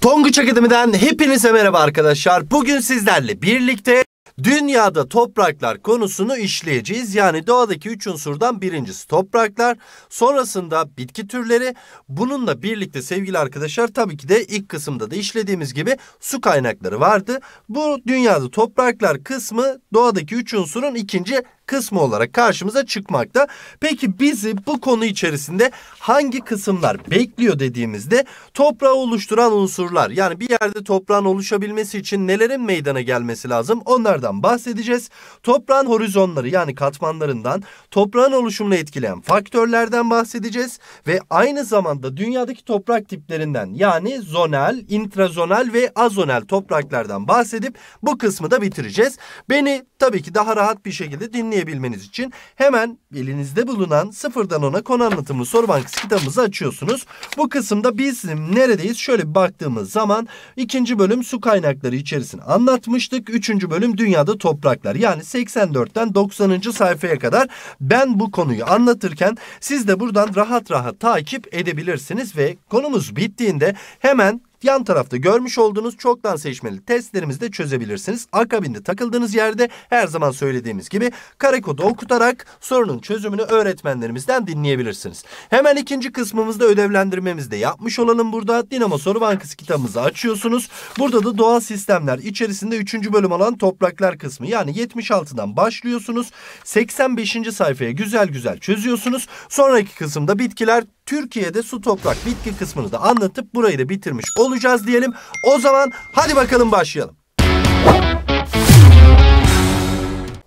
Tonguç Akademi'den hepinize merhaba arkadaşlar. Bugün sizlerle birlikte dünyada topraklar konusunu işleyeceğiz. Yani doğadaki üç unsurdan birincisi topraklar, sonrasında bitki türleri. Bununla birlikte sevgili arkadaşlar tabii ki de ilk kısımda da işlediğimiz gibi su kaynakları vardı. Bu dünyada topraklar kısmı doğadaki üç unsurun ikinci kısmı olarak karşımıza çıkmakta. Peki bizi bu konu içerisinde hangi kısımlar bekliyor dediğimizde toprağı oluşturan unsurlar yani bir yerde toprağın oluşabilmesi için nelerin meydana gelmesi lazım onlardan bahsedeceğiz. Toprağın horizonları yani katmanlarından toprağın oluşumunu etkileyen faktörlerden bahsedeceğiz ve aynı zamanda dünyadaki toprak tiplerinden yani zonal, intrazonal ve azonal topraklardan bahsedip bu kısmı da bitireceğiz. Beni tabii ki daha rahat bir şekilde dinleyebilirsiniz anlayabilmeniz için hemen elinizde bulunan sıfırdan ona konu anlatımı soru bankası kitabımızı açıyorsunuz. Bu kısımda bizim neredeyiz? Şöyle bir baktığımız zaman ikinci bölüm su kaynakları içerisinde anlatmıştık. Üçüncü bölüm dünyada topraklar. Yani 84'ten 90. sayfaya kadar ben bu konuyu anlatırken siz de buradan rahat rahat takip edebilirsiniz ve konumuz bittiğinde hemen Yan tarafta görmüş olduğunuz çoktan seçmeli testlerimizi de çözebilirsiniz. Akabinde takıldığınız yerde her zaman söylediğimiz gibi kare kodu okutarak sorunun çözümünü öğretmenlerimizden dinleyebilirsiniz. Hemen ikinci kısmımızda ödevlendirmemizi de yapmış olalım burada. Dinamo Soru Bankası kitabımızı açıyorsunuz. Burada da doğal sistemler içerisinde 3. bölüm olan topraklar kısmı yani 76'dan başlıyorsunuz. 85. sayfaya güzel güzel çözüyorsunuz. Sonraki kısımda bitkiler Türkiye'de su toprak bitki kısmını da anlatıp burayı da bitirmiş olacağız diyelim. O zaman hadi bakalım başlayalım.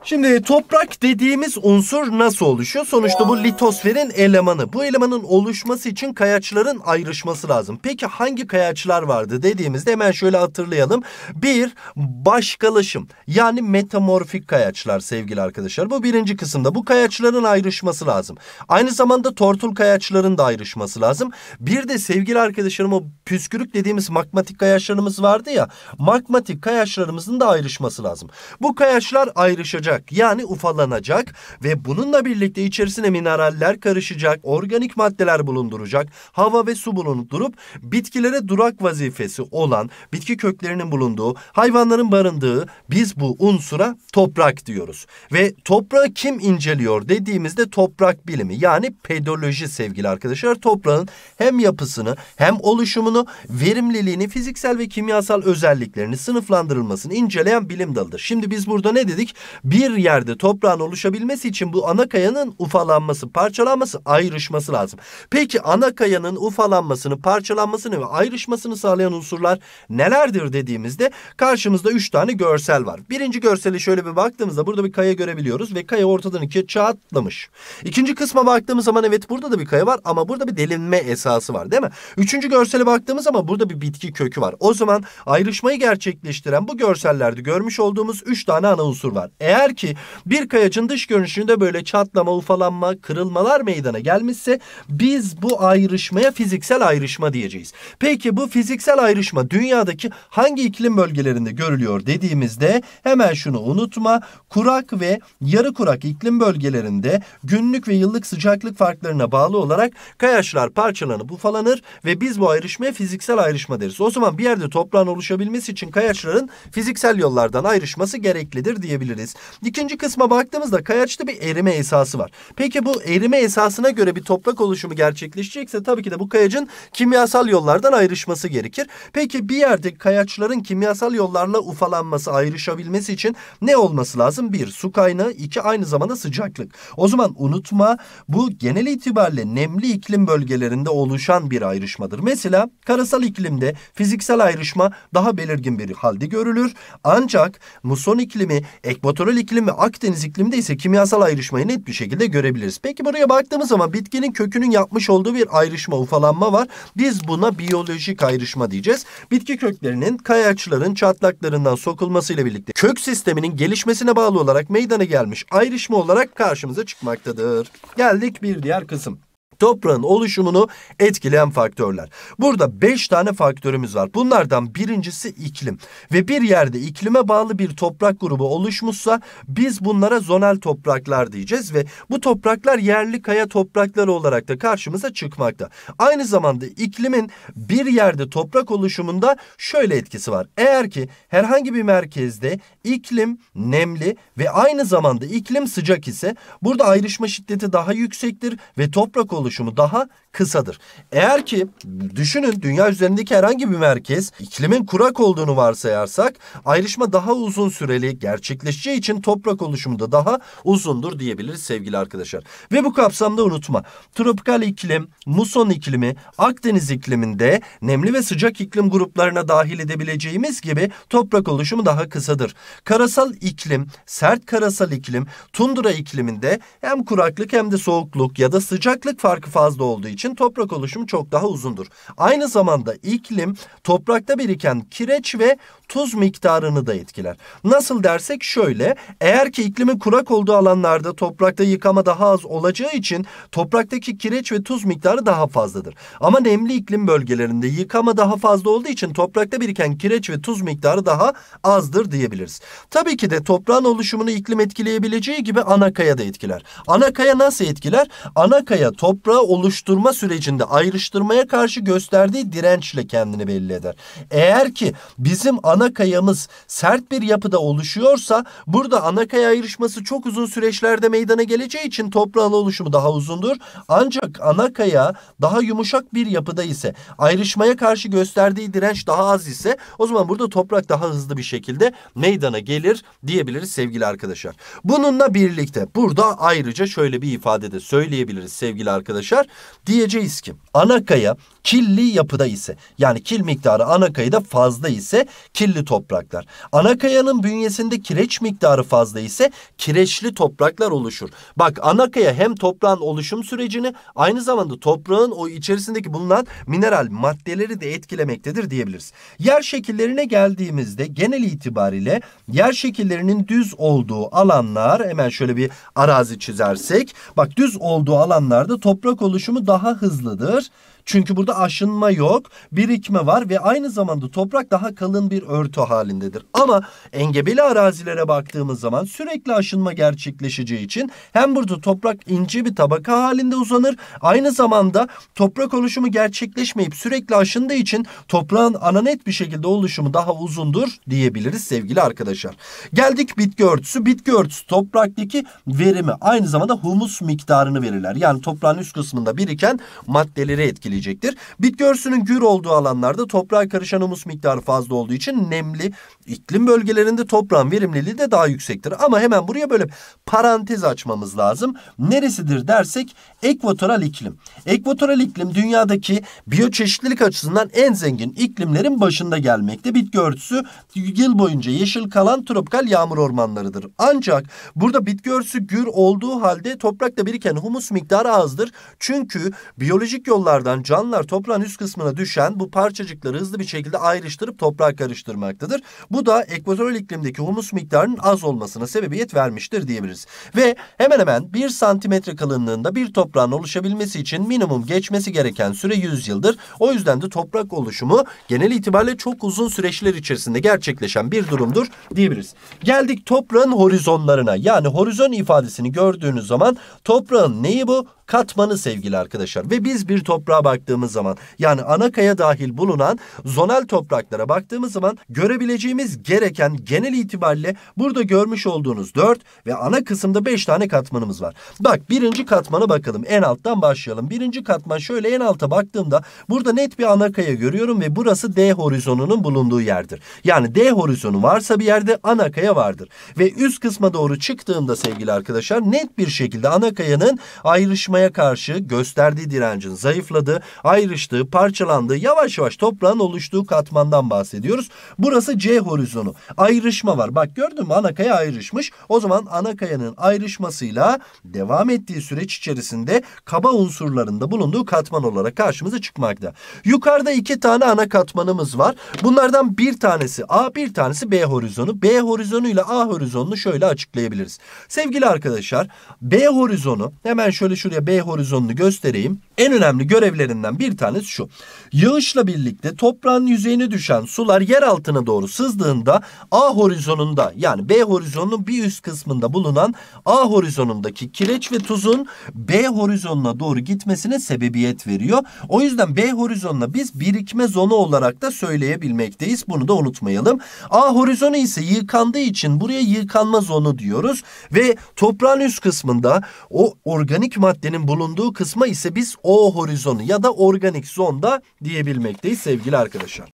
Şimdi toprak dediğimiz unsur nasıl oluşuyor? Sonuçta bu litosferin elemanı. Bu elemanın oluşması için kayaçların ayrışması lazım. Peki hangi kayaçlar vardı dediğimizde hemen şöyle hatırlayalım. Bir, başkalaşım yani metamorfik kayaçlar sevgili arkadaşlar. Bu birinci kısımda bu kayaçların ayrışması lazım. Aynı zamanda tortul kayaçların da ayrışması lazım. Bir de sevgili arkadaşlarım o püskürük dediğimiz magmatik kayaçlarımız vardı ya. Magmatik kayaçlarımızın da ayrışması lazım. Bu kayaçlar ayrışacak artacak yani ufalanacak ve bununla birlikte içerisine mineraller karışacak, organik maddeler bulunduracak, hava ve su bulundurup bitkilere durak vazifesi olan bitki köklerinin bulunduğu, hayvanların barındığı biz bu unsura toprak diyoruz. Ve toprağı kim inceliyor dediğimizde toprak bilimi yani pedoloji sevgili arkadaşlar toprağın hem yapısını hem oluşumunu, verimliliğini, fiziksel ve kimyasal özelliklerini sınıflandırılmasını inceleyen bilim dalıdır. Şimdi biz burada ne dedik? Bir bir yerde toprağın oluşabilmesi için bu ana kayanın ufalanması, parçalanması, ayrışması lazım. Peki ana kayanın ufalanmasını, parçalanmasını ve ayrışmasını sağlayan unsurlar nelerdir dediğimizde karşımızda üç tane görsel var. Birinci görseli şöyle bir baktığımızda burada bir kaya görebiliyoruz ve kaya ortadan ikiye çatlamış. İkinci kısma baktığımız zaman evet burada da bir kaya var ama burada bir delinme esası var değil mi? Üçüncü görsele baktığımız zaman burada bir bitki kökü var. O zaman ayrışmayı gerçekleştiren bu görsellerde görmüş olduğumuz üç tane ana unsur var. Eğer ki bir kayacın dış görünüşünde böyle çatlama, ufalanma, kırılmalar meydana gelmişse biz bu ayrışmaya fiziksel ayrışma diyeceğiz. Peki bu fiziksel ayrışma dünyadaki hangi iklim bölgelerinde görülüyor dediğimizde hemen şunu unutma. Kurak ve yarı kurak iklim bölgelerinde günlük ve yıllık sıcaklık farklarına bağlı olarak kayaçlar parçalanıp ufalanır ve biz bu ayrışmaya fiziksel ayrışma deriz. O zaman bir yerde toprağın oluşabilmesi için kayaçların fiziksel yollardan ayrışması gereklidir diyebiliriz. İkinci kısma baktığımızda kayaçta bir erime esası var. Peki bu erime esasına göre bir toprak oluşumu gerçekleşecekse tabii ki de bu kayacın kimyasal yollardan ayrışması gerekir. Peki bir yerde kayaçların kimyasal yollarla ufalanması, ayrışabilmesi için ne olması lazım? Bir, su kaynağı. iki aynı zamanda sıcaklık. O zaman unutma bu genel itibariyle nemli iklim bölgelerinde oluşan bir ayrışmadır. Mesela karasal iklimde fiziksel ayrışma daha belirgin bir halde görülür. Ancak muson iklimi, ekvatoral iklim iklimi, Akdeniz ikliminde ise kimyasal ayrışmayı net bir şekilde görebiliriz. Peki buraya baktığımız zaman bitkinin kökünün yapmış olduğu bir ayrışma, ufalanma var. Biz buna biyolojik ayrışma diyeceğiz. Bitki köklerinin kayaçların çatlaklarından sokulmasıyla birlikte kök sisteminin gelişmesine bağlı olarak meydana gelmiş ayrışma olarak karşımıza çıkmaktadır. Geldik bir diğer kısım toprağın oluşumunu etkileyen faktörler. Burada beş tane faktörümüz var. Bunlardan birincisi iklim. Ve bir yerde iklime bağlı bir toprak grubu oluşmuşsa biz bunlara zonal topraklar diyeceğiz ve bu topraklar yerli kaya toprakları olarak da karşımıza çıkmakta. Aynı zamanda iklimin bir yerde toprak oluşumunda şöyle etkisi var. Eğer ki herhangi bir merkezde iklim nemli ve aynı zamanda iklim sıcak ise burada ayrışma şiddeti daha yüksektir ve toprak oluşumu oluşumu daha kısadır. Eğer ki düşünün dünya üzerindeki herhangi bir merkez iklimin kurak olduğunu varsayarsak ayrışma daha uzun süreli gerçekleşeceği için toprak oluşumu da daha uzundur diyebiliriz sevgili arkadaşlar. Ve bu kapsamda unutma tropikal iklim, muson iklimi, Akdeniz ikliminde nemli ve sıcak iklim gruplarına dahil edebileceğimiz gibi toprak oluşumu daha kısadır. Karasal iklim, sert karasal iklim, tundra ikliminde hem kuraklık hem de soğukluk ya da sıcaklık farkı farkı fazla olduğu için toprak oluşumu çok daha uzundur. Aynı zamanda iklim toprakta biriken kireç ve tuz miktarını da etkiler. Nasıl dersek şöyle, eğer ki iklimin kurak olduğu alanlarda toprakta yıkama daha az olacağı için topraktaki kireç ve tuz miktarı daha fazladır. Ama nemli iklim bölgelerinde yıkama daha fazla olduğu için toprakta biriken kireç ve tuz miktarı daha azdır diyebiliriz. Tabii ki de toprağın oluşumunu iklim etkileyebileceği gibi ana kaya da etkiler. Ana kaya nasıl etkiler? Ana kaya toprak toprağı oluşturma sürecinde ayrıştırmaya karşı gösterdiği dirençle kendini belli eder. Eğer ki bizim ana kayamız sert bir yapıda oluşuyorsa burada ana kaya ayrışması çok uzun süreçlerde meydana geleceği için toprağın oluşumu daha uzundur. Ancak ana kaya daha yumuşak bir yapıda ise ayrışmaya karşı gösterdiği direnç daha az ise o zaman burada toprak daha hızlı bir şekilde meydana gelir diyebiliriz sevgili arkadaşlar. Bununla birlikte burada ayrıca şöyle bir ifade de söyleyebiliriz sevgili arkadaşlar arkadaşlar diyeceğiz ki Anaka'ya Killi yapıda ise yani kil miktarı ana kayada fazla ise killi topraklar. Ana kayanın bünyesinde kireç miktarı fazla ise kireçli topraklar oluşur. Bak ana kaya hem toprağın oluşum sürecini aynı zamanda toprağın o içerisindeki bulunan mineral maddeleri de etkilemektedir diyebiliriz. Yer şekillerine geldiğimizde genel itibariyle yer şekillerinin düz olduğu alanlar hemen şöyle bir arazi çizersek bak düz olduğu alanlarda toprak oluşumu daha hızlıdır. Çünkü burada aşınma yok, birikme var ve aynı zamanda toprak daha kalın bir örtü halindedir. Ama engebeli arazilere baktığımız zaman sürekli aşınma gerçekleşeceği için hem burada toprak ince bir tabaka halinde uzanır, aynı zamanda toprak oluşumu gerçekleşmeyip sürekli aşındığı için toprağın ana net bir şekilde oluşumu daha uzundur diyebiliriz sevgili arkadaşlar. Geldik bitki örtüsü. Bitki örtüsü topraktaki verimi aynı zamanda humus miktarını verirler. Yani toprağın üst kısmında biriken maddeleri etkiler gelecektir. Bitki gür olduğu alanlarda toprağa karışan humus miktarı fazla olduğu için nemli iklim bölgelerinde toprağın verimliliği de daha yüksektir. Ama hemen buraya böyle parantez açmamız lazım. Neresidir dersek ekvatoral iklim. Ekvatoral iklim dünyadaki biyoçeşitlilik açısından en zengin iklimlerin başında gelmekte. Bitki örtüsü yıl boyunca yeşil kalan tropikal yağmur ormanlarıdır. Ancak burada bitki örtüsü gür olduğu halde toprakta biriken humus miktarı azdır. Çünkü biyolojik yollardan olan canlılar toprağın üst kısmına düşen bu parçacıkları hızlı bir şekilde ayrıştırıp toprağa karıştırmaktadır. Bu da ekvatoryal iklimdeki humus miktarının az olmasına sebebiyet vermiştir diyebiliriz. Ve hemen hemen 1 santimetre kalınlığında bir toprağın oluşabilmesi için minimum geçmesi gereken süre 100 yıldır. O yüzden de toprak oluşumu genel itibariyle çok uzun süreçler içerisinde gerçekleşen bir durumdur diyebiliriz. Geldik toprağın horizonlarına yani horizon ifadesini gördüğünüz zaman toprağın neyi bu? katmanı sevgili arkadaşlar. Ve biz bir toprağa baktığımız zaman yani ana kaya dahil bulunan zonal topraklara baktığımız zaman görebileceğimiz gereken genel itibariyle burada görmüş olduğunuz 4 ve ana kısımda 5 tane katmanımız var. Bak birinci katmana bakalım. En alttan başlayalım. Birinci katman şöyle en alta baktığımda burada net bir ana kaya görüyorum ve burası D horizonunun bulunduğu yerdir. Yani D horizonu varsa bir yerde ana kaya vardır. Ve üst kısma doğru çıktığımda sevgili arkadaşlar net bir şekilde ana kayanın ayrışmaya dünyaya karşı gösterdiği direncin zayıfladığı, ayrıştığı, parçalandığı, yavaş yavaş toprağın oluştuğu katmandan bahsediyoruz. Burası C horizonu. Ayrışma var. Bak gördün mü Anakaya ayrışmış. O zaman anakayanın ayrışmasıyla devam ettiği süreç içerisinde kaba unsurlarında bulunduğu katman olarak karşımıza çıkmakta. Yukarıda iki tane ana katmanımız var. Bunlardan bir tanesi A, bir tanesi B horizonu. B horizonu ile A horizonunu şöyle açıklayabiliriz. Sevgili arkadaşlar, B horizonu hemen şöyle şuraya B horizonunu göstereyim. En önemli görevlerinden bir tanesi şu. Yağışla birlikte toprağın yüzeyine düşen sular yer altına doğru sızdığında A horizonunda yani B horizonunun bir üst kısmında bulunan A horizonundaki kireç ve tuzun B horizonuna doğru gitmesine sebebiyet veriyor. O yüzden B horizonuna biz birikme zonu olarak da söyleyebilmekteyiz. Bunu da unutmayalım. A horizonu ise yıkandığı için buraya yıkanma zonu diyoruz ve toprağın üst kısmında o organik maddenin maddenin bulunduğu kısma ise biz o horizonu ya da organik zonda diyebilmekteyiz sevgili arkadaşlar.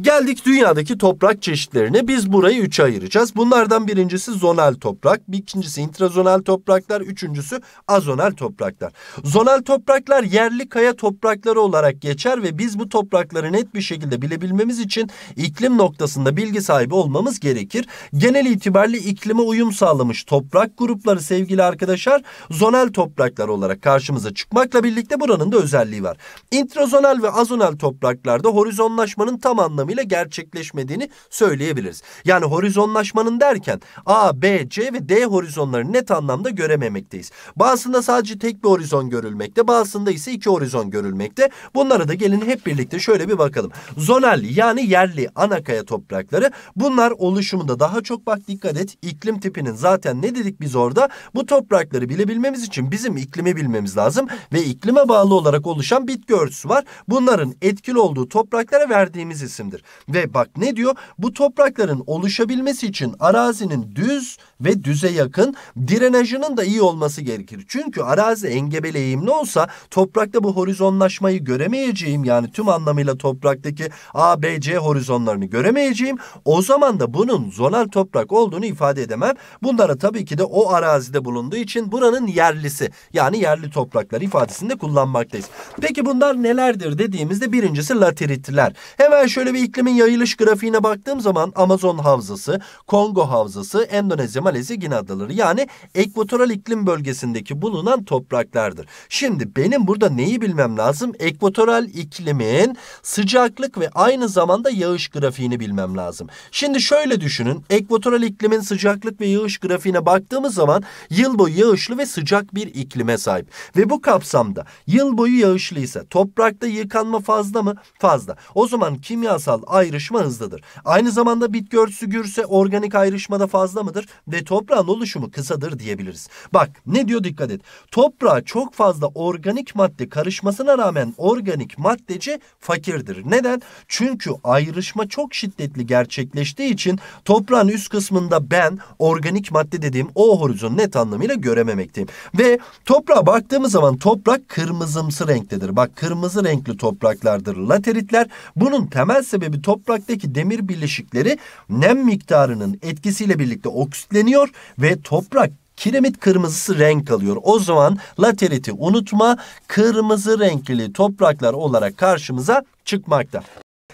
Geldik dünyadaki toprak çeşitlerine. Biz burayı üçe ayıracağız. Bunlardan birincisi zonal toprak, ikincisi intrazonal topraklar, üçüncüsü azonal topraklar. Zonal topraklar yerli kaya toprakları olarak geçer ve biz bu toprakları net bir şekilde bilebilmemiz için iklim noktasında bilgi sahibi olmamız gerekir. Genel itibariyle iklime uyum sağlamış toprak grupları sevgili arkadaşlar zonal topraklar olarak karşımıza çıkmakla birlikte buranın da özelliği var. İntrazonal ve azonal topraklarda horizonlaşmanın tam anlamı anlamıyla gerçekleşmediğini söyleyebiliriz. Yani horizonlaşmanın derken A, B, C ve D horizonlarını net anlamda görememekteyiz. Bazısında sadece tek bir horizon görülmekte, bazısında ise iki horizon görülmekte. Bunlara da gelin hep birlikte şöyle bir bakalım. Zonal yani yerli anakaya toprakları bunlar oluşumunda daha çok bak dikkat et iklim tipinin zaten ne dedik biz orada? Bu toprakları bilebilmemiz için bizim iklimi bilmemiz lazım ve iklime bağlı olarak oluşan bitki örtüsü var. Bunların etkili olduğu topraklara verdiğimiz isimdir önemlidir. Ve bak ne diyor? Bu toprakların oluşabilmesi için arazinin düz ve düze yakın direnajının da iyi olması gerekir. Çünkü arazi engebeli eğimli olsa toprakta bu horizonlaşmayı göremeyeceğim. Yani tüm anlamıyla topraktaki A, B, C horizonlarını göremeyeceğim. O zaman da bunun zonal toprak olduğunu ifade edemem. Bunlara tabii ki de o arazide bulunduğu için buranın yerlisi yani yerli topraklar ifadesinde kullanmaktayız. Peki bunlar nelerdir dediğimizde birincisi lateritler. Hemen şöyle bir iklimin yayılış grafiğine baktığım zaman Amazon havzası, Kongo havzası, Endonezya, Malezya, Gine adaları yani ekvatoral iklim bölgesindeki bulunan topraklardır. Şimdi benim burada neyi bilmem lazım? Ekvatoral iklimin sıcaklık ve aynı zamanda yağış grafiğini bilmem lazım. Şimdi şöyle düşünün. Ekvatoral iklimin sıcaklık ve yağış grafiğine baktığımız zaman yıl boyu yağışlı ve sıcak bir iklime sahip. Ve bu kapsamda yıl boyu yağışlıysa toprakta yıkanma fazla mı? Fazla. O zaman kimyasal kimyasal ayrışma hızlıdır. Aynı zamanda bitki örtüsü gürse organik ayrışmada fazla mıdır ve toprağın oluşumu kısadır diyebiliriz. Bak ne diyor dikkat et. Toprağa çok fazla organik madde karışmasına rağmen organik maddeci fakirdir. Neden? Çünkü ayrışma çok şiddetli gerçekleştiği için toprağın üst kısmında ben organik madde dediğim o horizon net anlamıyla görememekteyim. Ve toprağa baktığımız zaman toprak kırmızımsı renktedir. Bak kırmızı renkli topraklardır lateritler. Bunun temel sebebi topraktaki demir bileşikleri nem miktarının etkisiyle birlikte oksitleniyor ve toprak kiremit kırmızısı renk alıyor. O zaman lateriti unutma kırmızı renkli topraklar olarak karşımıza çıkmakta.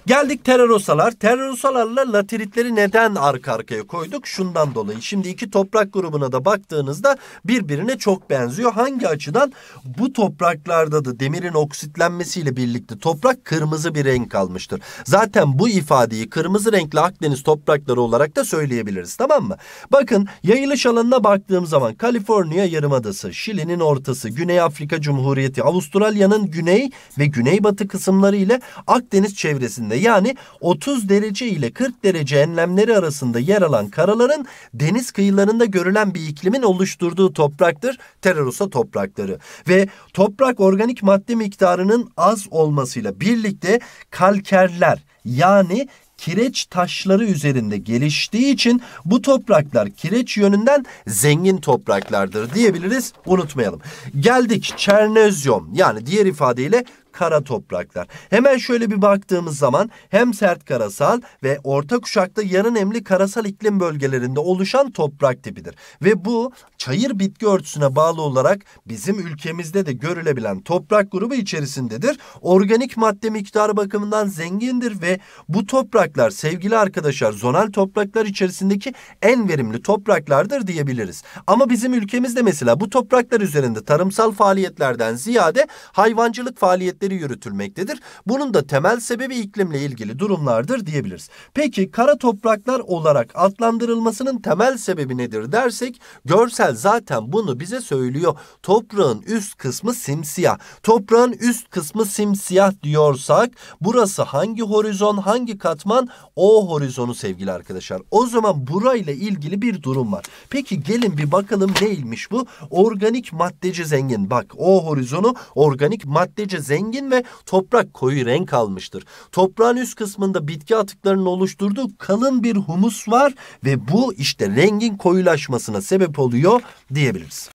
Geldik terrosalar. Terrosalarla lateritleri neden arka arkaya koyduk? Şundan dolayı. Şimdi iki toprak grubuna da baktığınızda birbirine çok benziyor. Hangi açıdan? Bu topraklarda da demirin oksitlenmesiyle birlikte toprak kırmızı bir renk almıştır. Zaten bu ifadeyi kırmızı renkli Akdeniz toprakları olarak da söyleyebiliriz. Tamam mı? Bakın yayılış alanına baktığım zaman Kaliforniya Yarımadası, Şili'nin ortası, Güney Afrika Cumhuriyeti, Avustralya'nın güney ve güneybatı kısımları ile Akdeniz çevresinde içerisinde yani 30 derece ile 40 derece enlemleri arasında yer alan karaların deniz kıyılarında görülen bir iklimin oluşturduğu topraktır Terrarossa toprakları. Ve toprak organik madde miktarının az olmasıyla birlikte kalkerler yani kireç taşları üzerinde geliştiği için bu topraklar kireç yönünden zengin topraklardır diyebiliriz. Unutmayalım. Geldik Çernezyum yani diğer ifadeyle kara topraklar. Hemen şöyle bir baktığımız zaman hem sert karasal ve orta kuşakta yarı nemli karasal iklim bölgelerinde oluşan toprak tipidir. Ve bu çayır bitki örtüsüne bağlı olarak bizim ülkemizde de görülebilen toprak grubu içerisindedir. Organik madde miktarı bakımından zengindir ve bu topraklar sevgili arkadaşlar zonal topraklar içerisindeki en verimli topraklardır diyebiliriz. Ama bizim ülkemizde mesela bu topraklar üzerinde tarımsal faaliyetlerden ziyade hayvancılık faaliyetleri faaliyetleri yürütülmektedir. Bunun da temel sebebi iklimle ilgili durumlardır diyebiliriz. Peki kara topraklar olarak adlandırılmasının temel sebebi nedir dersek görsel zaten bunu bize söylüyor. Toprağın üst kısmı simsiyah. Toprağın üst kısmı simsiyah diyorsak burası hangi horizon hangi katman o horizonu sevgili arkadaşlar. O zaman burayla ilgili bir durum var. Peki gelin bir bakalım neymiş bu? Organik maddeci zengin. Bak o horizonu organik maddeci zengin zengin ve toprak koyu renk almıştır. Toprağın üst kısmında bitki atıklarının oluşturduğu kalın bir humus var ve bu işte rengin koyulaşmasına sebep oluyor diyebiliriz.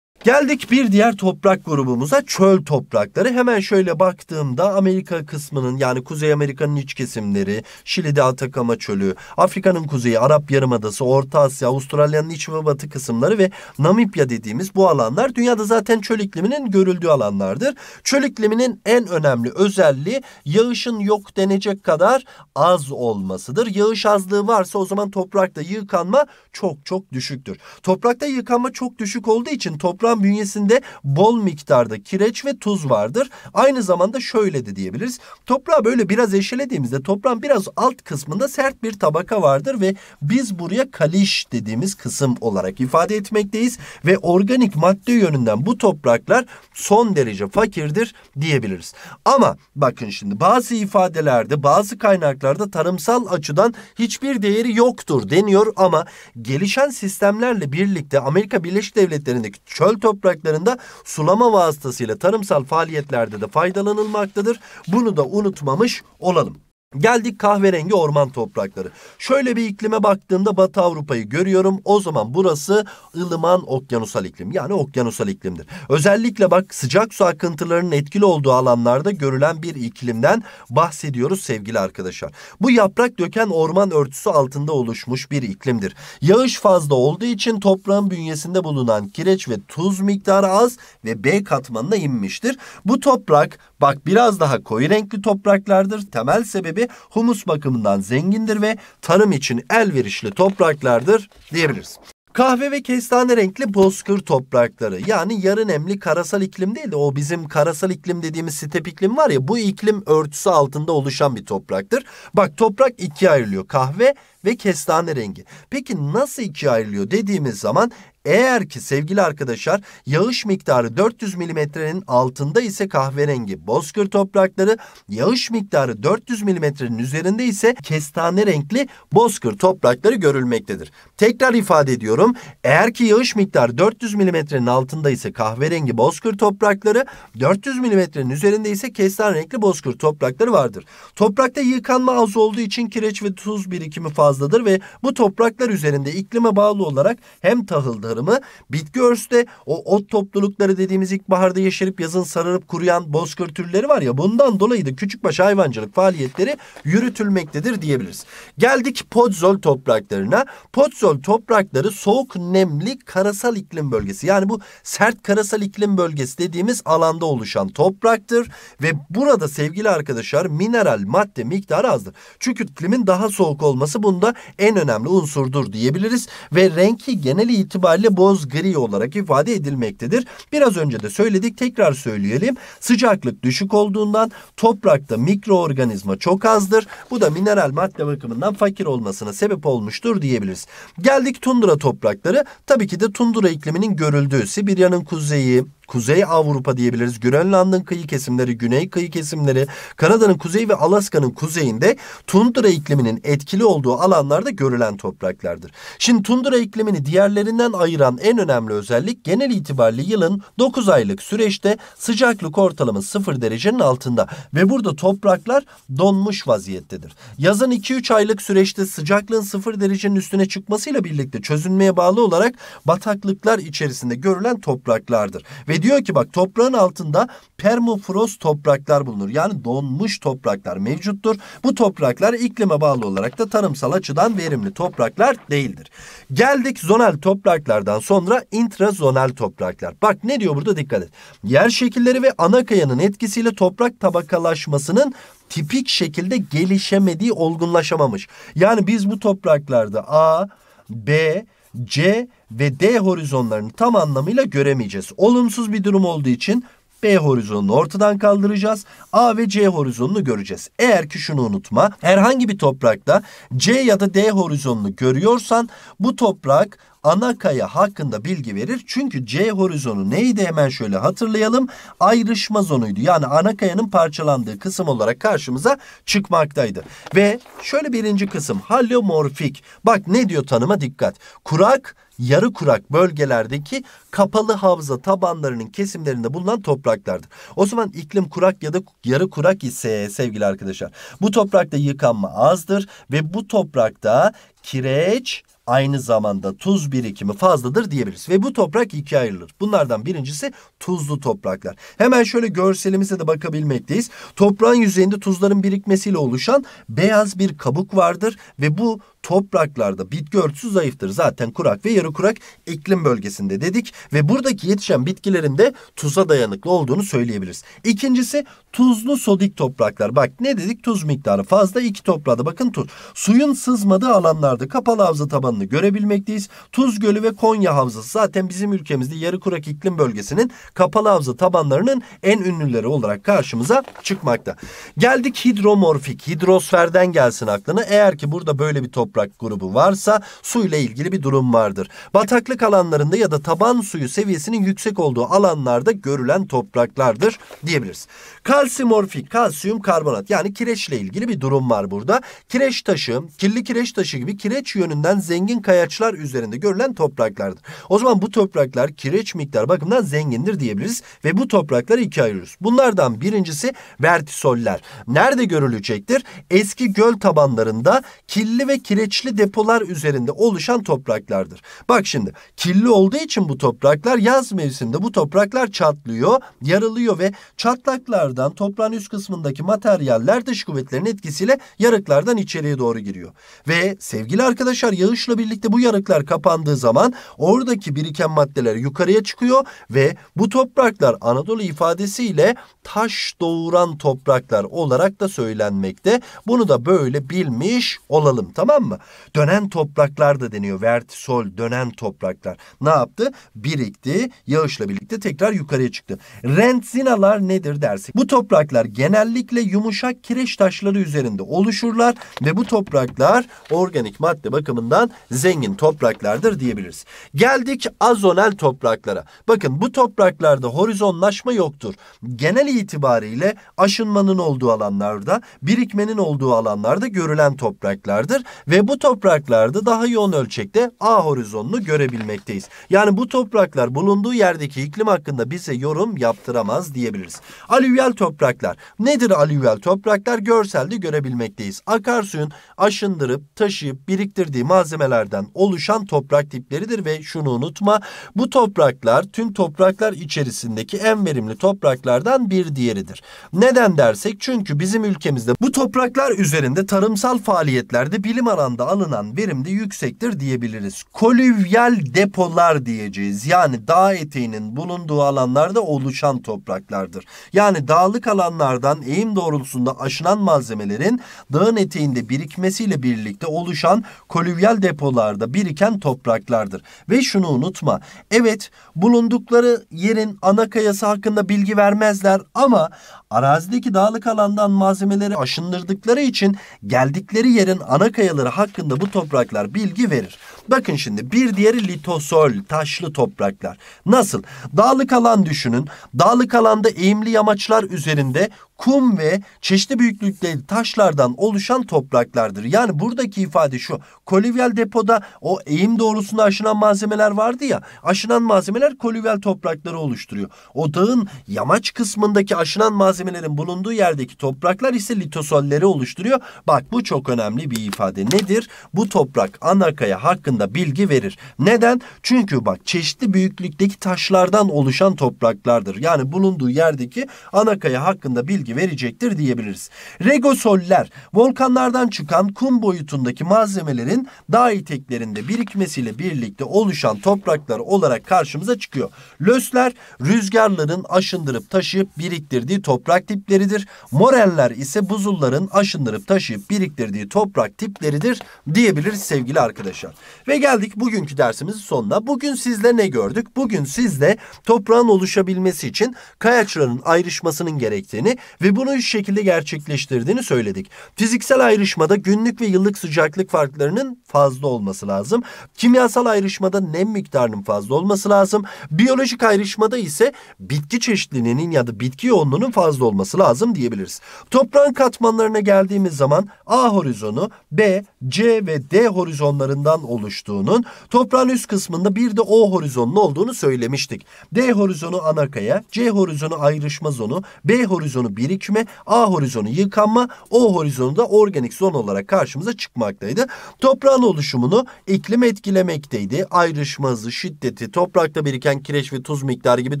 Geldik bir diğer toprak grubumuza çöl toprakları. Hemen şöyle baktığımda Amerika kısmının yani Kuzey Amerika'nın iç kesimleri, Şili'de Atakama Çölü, Afrika'nın kuzeyi, Arap Yarımadası, Orta Asya, Avustralya'nın iç ve batı kısımları ve Namibya dediğimiz bu alanlar dünyada zaten çöl ikliminin görüldüğü alanlardır. Çöl ikliminin en önemli özelliği yağışın yok denecek kadar az olmasıdır. Yağış azlığı varsa o zaman toprakta yıkanma çok çok düşüktür. Toprakta yıkanma çok düşük olduğu için toprağın İnsan bünyesinde bol miktarda kireç ve tuz vardır. Aynı zamanda şöyle de diyebiliriz. Toprağı böyle biraz eşelediğimizde toprağın biraz alt kısmında sert bir tabaka vardır ve biz buraya kaliş dediğimiz kısım olarak ifade etmekteyiz ve organik madde yönünden bu topraklar son derece fakirdir diyebiliriz. Ama bakın şimdi bazı ifadelerde bazı kaynaklarda tarımsal açıdan hiçbir değeri yoktur deniyor ama gelişen sistemlerle birlikte Amerika Birleşik Devletleri'ndeki çöl topraklarında sulama vasıtasıyla tarımsal faaliyetlerde de faydalanılmaktadır. Bunu da unutmamış olalım. Geldik kahverengi orman toprakları. Şöyle bir iklime baktığımda Batı Avrupa'yı görüyorum. O zaman burası ılıman okyanusal iklim. Yani okyanusal iklimdir. Özellikle bak sıcak su akıntılarının etkili olduğu alanlarda görülen bir iklimden bahsediyoruz sevgili arkadaşlar. Bu yaprak döken orman örtüsü altında oluşmuş bir iklimdir. Yağış fazla olduğu için toprağın bünyesinde bulunan kireç ve tuz miktarı az ve B katmanına inmiştir. Bu toprak Bak biraz daha koyu renkli topraklardır. Temel sebebi humus bakımından zengindir ve tarım için elverişli topraklardır diyebiliriz. Kahve ve kestane renkli bozkır toprakları yani yarı nemli karasal iklim değil de o bizim karasal iklim dediğimiz step iklim var ya bu iklim örtüsü altında oluşan bir topraktır. Bak toprak ikiye ayrılıyor kahve ve kestane rengi. Peki nasıl ikiye ayrılıyor dediğimiz zaman eğer ki sevgili arkadaşlar yağış miktarı 400 milimetrenin altında ise kahverengi bozkır toprakları, yağış miktarı 400 milimetrenin üzerinde ise kestane renkli bozkır toprakları görülmektedir. Tekrar ifade ediyorum. Eğer ki yağış miktarı 400 milimetrenin altında ise kahverengi bozkır toprakları, 400 milimetrenin üzerinde ise kestane renkli bozkır toprakları vardır. Toprakta yıkanma az olduğu için kireç ve tuz birikimi fazladır ve bu topraklar üzerinde iklime bağlı olarak hem tahılda tarımı. Bitki örste o ot toplulukları dediğimiz ilkbaharda yeşerip yazın sararıp kuruyan bozkır türleri var ya bundan dolayı da küçükbaş hayvancılık faaliyetleri yürütülmektedir diyebiliriz. Geldik podzol topraklarına. Podzol toprakları soğuk nemli karasal iklim bölgesi. Yani bu sert karasal iklim bölgesi dediğimiz alanda oluşan topraktır ve burada sevgili arkadaşlar mineral madde miktarı azdır. Çünkü iklimin daha soğuk olması bunda en önemli unsurdur diyebiliriz ve renki genel itibariyle kirli boz gri olarak ifade edilmektedir. Biraz önce de söyledik tekrar söyleyelim. Sıcaklık düşük olduğundan toprakta mikroorganizma çok azdır. Bu da mineral madde bakımından fakir olmasına sebep olmuştur diyebiliriz. Geldik tundra toprakları. Tabii ki de tundra ikliminin görüldüğü Sibirya'nın kuzeyi, Kuzey Avrupa diyebiliriz. Grönland'ın kıyı kesimleri, güney kıyı kesimleri, Kanada'nın kuzey ve Alaska'nın kuzeyinde tundra ikliminin etkili olduğu alanlarda görülen topraklardır. Şimdi tundra iklimini diğerlerinden ayıran en önemli özellik genel itibariyle yılın 9 aylık süreçte sıcaklık ortalama 0 derecenin altında ve burada topraklar donmuş vaziyettedir. Yazın 2-3 aylık süreçte sıcaklığın 0 derecenin üstüne çıkmasıyla birlikte çözünmeye bağlı olarak bataklıklar içerisinde görülen topraklardır ve ve diyor ki bak toprağın altında permafrost topraklar bulunur. Yani donmuş topraklar mevcuttur. Bu topraklar iklime bağlı olarak da tarımsal açıdan verimli topraklar değildir. Geldik zonal topraklardan sonra intrazonal topraklar. Bak ne diyor burada dikkat et. Yer şekilleri ve ana kayanın etkisiyle toprak tabakalaşmasının tipik şekilde gelişemediği olgunlaşamamış. Yani biz bu topraklarda A, B, C ve D horizonlarını tam anlamıyla göremeyeceğiz. Olumsuz bir durum olduğu için B horizonunu ortadan kaldıracağız. A ve C horizonunu göreceğiz. Eğer ki şunu unutma. Herhangi bir toprakta C ya da D horizonunu görüyorsan bu toprak ana kaya hakkında bilgi verir. Çünkü C horizonu neydi hemen şöyle hatırlayalım. Ayrışma zonuydu. Yani ana kayanın parçalandığı kısım olarak karşımıza çıkmaktaydı. Ve şöyle birinci kısım Halomorfik. Bak ne diyor tanıma dikkat. Kurak yarı kurak bölgelerdeki kapalı havza tabanlarının kesimlerinde bulunan topraklardır. O zaman iklim kurak ya da yarı kurak ise sevgili arkadaşlar bu toprakta yıkanma azdır ve bu toprakta kireç aynı zamanda tuz birikimi fazladır diyebiliriz. Ve bu toprak ikiye ayrılır. Bunlardan birincisi tuzlu topraklar. Hemen şöyle görselimize de bakabilmekteyiz. Toprağın yüzeyinde tuzların birikmesiyle oluşan beyaz bir kabuk vardır ve bu topraklarda bitki örtüsü zayıftır. Zaten kurak ve yarı kurak iklim bölgesinde dedik ve buradaki yetişen bitkilerin de tuza dayanıklı olduğunu söyleyebiliriz. İkincisi tuzlu sodik topraklar. Bak ne dedik tuz miktarı fazla iki toprağda bakın tuz. Suyun sızmadığı alanlarda kapalı havza tabanını görebilmekteyiz. Tuz Gölü ve Konya Havzası zaten bizim ülkemizde yarı kurak iklim bölgesinin kapalı havza tabanlarının en ünlüleri olarak karşımıza çıkmakta. Geldik hidromorfik hidrosferden gelsin aklına. Eğer ki burada böyle bir toprak toprak grubu varsa su ile ilgili bir durum vardır. Bataklık alanlarında ya da taban suyu seviyesinin yüksek olduğu alanlarda görülen topraklardır diyebiliriz. Kalsimorfik kalsiyum karbonat yani kireçle ilgili bir durum var burada. Kireç taşı, kirli kireç taşı gibi kireç yönünden zengin kayaçlar üzerinde görülen topraklardır. O zaman bu topraklar kireç miktar bakımından zengindir diyebiliriz ve bu toprakları ikiye ayırıyoruz. Bunlardan birincisi vertisoller. Nerede görülecektir? Eski göl tabanlarında kirli ve kireç kireçli depolar üzerinde oluşan topraklardır. Bak şimdi kirli olduğu için bu topraklar yaz mevsiminde bu topraklar çatlıyor, yarılıyor ve çatlaklardan toprağın üst kısmındaki materyaller dış kuvvetlerin etkisiyle yarıklardan içeriye doğru giriyor. Ve sevgili arkadaşlar yağışla birlikte bu yarıklar kapandığı zaman oradaki biriken maddeler yukarıya çıkıyor ve bu topraklar Anadolu ifadesiyle taş doğuran topraklar olarak da söylenmekte. Bunu da böyle bilmiş olalım tamam mı? anlamda. Dönen topraklar da deniyor. Vertisol, dönen topraklar. Ne yaptı? Birikti. Yağışla birlikte tekrar yukarıya çıktı. Rentzinalar nedir dersek? Bu topraklar genellikle yumuşak kireç taşları üzerinde oluşurlar ve bu topraklar organik madde bakımından zengin topraklardır diyebiliriz. Geldik azonel topraklara. Bakın bu topraklarda horizonlaşma yoktur. Genel itibariyle aşınmanın olduğu alanlarda, birikmenin olduğu alanlarda görülen topraklardır ve ve bu topraklarda daha yoğun ölçekte A horizonunu görebilmekteyiz. Yani bu topraklar bulunduğu yerdeki iklim hakkında bize yorum yaptıramaz diyebiliriz. Alüvyal topraklar. Nedir alüvyal topraklar? Görselde görebilmekteyiz. Akarsuyun aşındırıp taşıyıp biriktirdiği malzemelerden oluşan toprak tipleridir ve şunu unutma. Bu topraklar tüm topraklar içerisindeki en verimli topraklardan bir diğeridir. Neden dersek çünkü bizim ülkemizde bu topraklar üzerinde tarımsal faaliyetlerde bilim alanı alanda alınan verim de yüksektir diyebiliriz. Kolüvyal depolar diyeceğiz. Yani dağ eteğinin bulunduğu alanlarda oluşan topraklardır. Yani dağlık alanlardan eğim doğrultusunda aşınan malzemelerin dağın eteğinde birikmesiyle birlikte oluşan kolüvyal depolarda biriken topraklardır. Ve şunu unutma. Evet bulundukları yerin ana kayası hakkında bilgi vermezler ama arazideki dağlık alandan malzemeleri aşındırdıkları için geldikleri yerin ana kayaları hakkında bu topraklar bilgi verir. Bakın şimdi bir diğeri litosol, taşlı topraklar. Nasıl? Dağlık alan düşünün. Dağlık alanda eğimli yamaçlar üzerinde kum ve çeşitli büyüklükte taşlardan oluşan topraklardır. Yani buradaki ifade şu. Kolüvyal depoda o eğim doğrusunda aşınan malzemeler vardı ya. Aşınan malzemeler kolüvyal toprakları oluşturuyor. O dağın yamaç kısmındaki aşınan malzemelerin bulunduğu yerdeki topraklar ise litosolleri oluşturuyor. Bak bu çok önemli bir ifade. Nedir? Bu toprak anakaya hakkında bilgi verir. Neden? Çünkü bak çeşitli büyüklükteki taşlardan oluşan topraklardır. Yani bulunduğu yerdeki anakaya hakkında bilgi bilgi verecektir diyebiliriz. Regosoller volkanlardan çıkan kum boyutundaki malzemelerin dağ eteklerinde birikmesiyle birlikte oluşan topraklar olarak karşımıza çıkıyor. Lösler rüzgarların aşındırıp taşıyıp biriktirdiği toprak tipleridir. Morenler ise buzulların aşındırıp taşıyıp biriktirdiği toprak tipleridir diyebiliriz sevgili arkadaşlar. Ve geldik bugünkü dersimizin sonuna. Bugün sizle ne gördük? Bugün sizle toprağın oluşabilmesi için kayaçların ayrışmasının gerektiğini ve bunu üç şekilde gerçekleştirdiğini söyledik. Fiziksel ayrışmada günlük ve yıllık sıcaklık farklarının fazla olması lazım. Kimyasal ayrışmada nem miktarının fazla olması lazım. Biyolojik ayrışmada ise bitki çeşitliliğinin ya da bitki yoğunluğunun fazla olması lazım diyebiliriz. Toprağın katmanlarına geldiğimiz zaman A horizonu B, C ve D horizonlarından oluştuğunun, toprağın üst kısmında bir de O horizonunun olduğunu söylemiştik. D horizonu ana kaya, C horizonu ayrışma zonu, B horizonu bir birikme, A horizonu yıkanma, O horizonu da organik zon olarak karşımıza çıkmaktaydı. Toprağın oluşumunu iklim etkilemekteydi. Ayrışma hızı, şiddeti, toprakta biriken kireç ve tuz miktarı gibi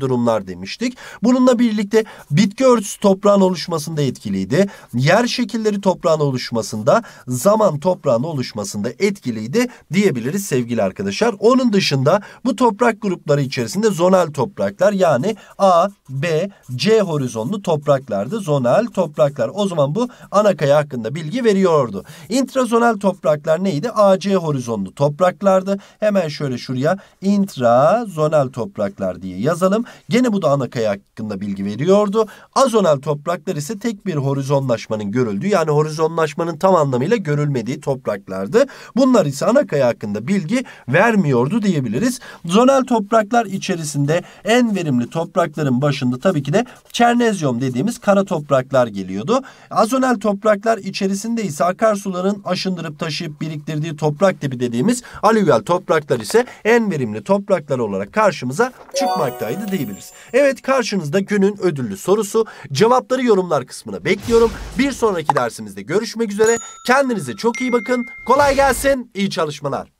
durumlar demiştik. Bununla birlikte bitki örtüsü toprağın oluşmasında etkiliydi. Yer şekilleri toprağın oluşmasında, zaman toprağın oluşmasında etkiliydi diyebiliriz sevgili arkadaşlar. Onun dışında bu toprak grupları içerisinde zonal topraklar yani A, B, C horizonlu topraklardı adı zonal topraklar. O zaman bu ana kaya hakkında bilgi veriyordu. Intrazonal topraklar neydi? AC horizonlu topraklardı. Hemen şöyle şuraya intrazonal topraklar diye yazalım. Gene bu da ana kaya hakkında bilgi veriyordu. Azonal topraklar ise tek bir horizonlaşmanın görüldüğü yani horizonlaşmanın tam anlamıyla görülmediği topraklardı. Bunlar ise ana kaya hakkında bilgi vermiyordu diyebiliriz. Zonal topraklar içerisinde en verimli toprakların başında tabii ki de çernezyum dediğimiz kara kara topraklar geliyordu. Azonel topraklar içerisinde ise akarsuların aşındırıp taşıyıp biriktirdiği toprak tipi dediğimiz alüvyal topraklar ise en verimli topraklar olarak karşımıza çıkmaktaydı diyebiliriz. Evet karşınızda günün ödüllü sorusu. Cevapları yorumlar kısmına bekliyorum. Bir sonraki dersimizde görüşmek üzere. Kendinize çok iyi bakın. Kolay gelsin. İyi çalışmalar.